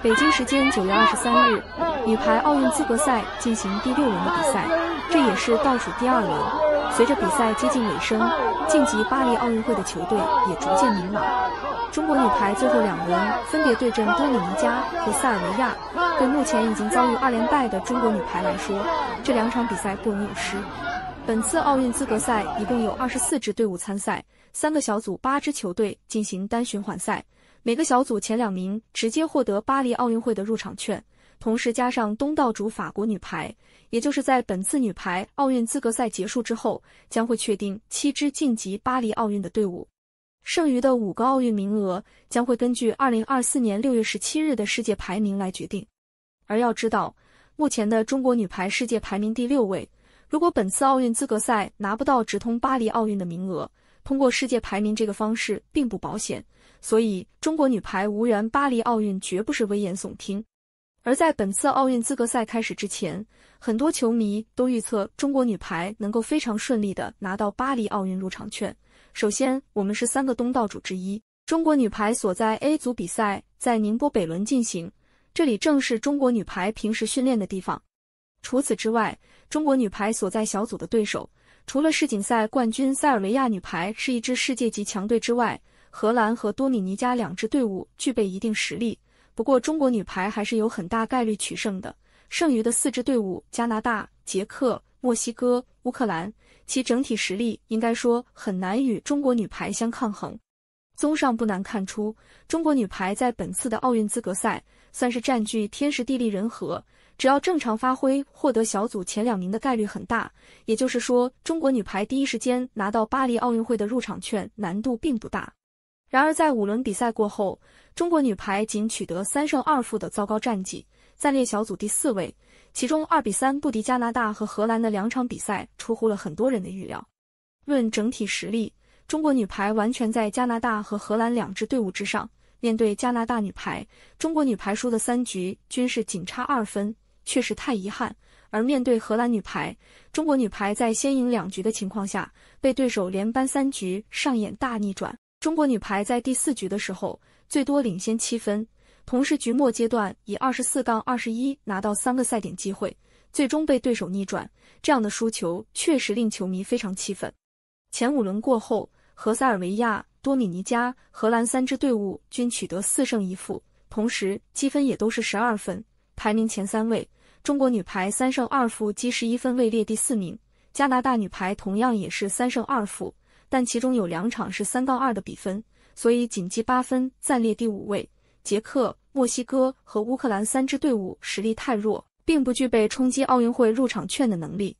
北京时间九月二十三日，女排奥运资格赛进行第六轮的比赛，这也是倒数第二轮。随着比赛接近尾声，晋级巴黎奥运会的球队也逐渐明朗。中国女排最后两轮分别对阵多米尼加和塞尔维亚。对目前已经遭遇二连败的中国女排来说，这两场比赛不容有失。本次奥运资格赛一共有二十四支队伍参赛，三个小组八支球队进行单循环赛。每个小组前两名直接获得巴黎奥运会的入场券，同时加上东道主法国女排，也就是在本次女排奥运资格赛结束之后，将会确定七支晋级巴黎奥运的队伍。剩余的五个奥运名额将会根据二零二四年六月十七日的世界排名来决定。而要知道，目前的中国女排世界排名第六位，如果本次奥运资格赛拿不到直通巴黎奥运的名额，通过世界排名这个方式并不保险，所以中国女排无缘巴黎奥运绝不是危言耸听。而在本次奥运资格赛开始之前，很多球迷都预测中国女排能够非常顺利的拿到巴黎奥运入场券。首先，我们是三个东道主之一，中国女排所在 A 组比赛在宁波北仑进行，这里正是中国女排平时训练的地方。除此之外，中国女排所在小组的对手。除了世锦赛冠军塞尔维亚女排是一支世界级强队之外，荷兰和多米尼加两支队伍具备一定实力。不过，中国女排还是有很大概率取胜的。剩余的四支队伍，加拿大、捷克、墨西哥、乌克兰，其整体实力应该说很难与中国女排相抗衡。综上不难看出，中国女排在本次的奥运资格赛算是占据天时地利人和，只要正常发挥，获得小组前两名的概率很大。也就是说，中国女排第一时间拿到巴黎奥运会的入场券难度并不大。然而，在五轮比赛过后，中国女排仅取得三胜二负的糟糕战绩，暂列小组第四位。其中二比三不敌加拿大和荷兰的两场比赛，出乎了很多人的预料。论整体实力。中国女排完全在加拿大和荷兰两支队伍之上。面对加拿大女排，中国女排输的三局均是仅差二分，确实太遗憾。而面对荷兰女排，中国女排在先赢两局的情况下，被对手连扳三局，上演大逆转。中国女排在第四局的时候最多领先七分，同时局末阶段以二十四杠二十一拿到三个赛点机会，最终被对手逆转。这样的输球确实令球迷非常气愤。前五轮过后。塞尔维亚、多米尼加、荷兰三支队伍均取得四胜一负，同时积分也都是十二分，排名前三位。中国女排三胜二负，积十一分，位列第四名。加拿大女排同样也是三胜二负，但其中有两场是三到二的比分，所以仅积八分，暂列第五位。捷克、墨西哥和乌克兰三支队伍实力太弱，并不具备冲击奥运会入场券的能力。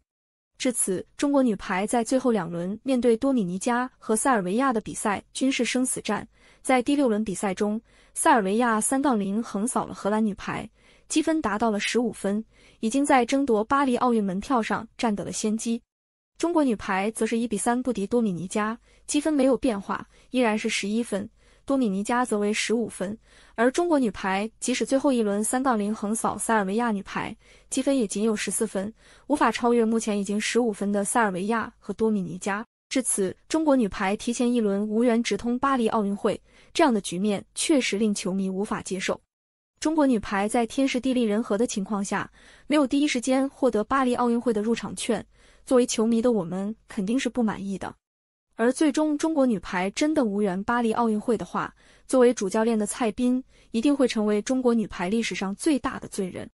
至此，中国女排在最后两轮面对多米尼加和塞尔维亚的比赛均是生死战。在第六轮比赛中，塞尔维亚三杠零横扫了荷兰女排，积分达到了十五分，已经在争夺巴黎奥运门票上占得了先机。中国女排则是一比三不敌多米尼加，积分没有变化，依然是十一分。多米尼加则为十五分，而中国女排即使最后一轮三杠零横扫塞尔维亚女排，积分也仅有十四分，无法超越目前已经十五分的塞尔维亚和多米尼加。至此，中国女排提前一轮无缘直通巴黎奥运会，这样的局面确实令球迷无法接受。中国女排在天时地利人和的情况下，没有第一时间获得巴黎奥运会的入场券，作为球迷的我们肯定是不满意的。而最终，中国女排真的无缘巴黎奥运会的话，作为主教练的蔡斌一定会成为中国女排历史上最大的罪人。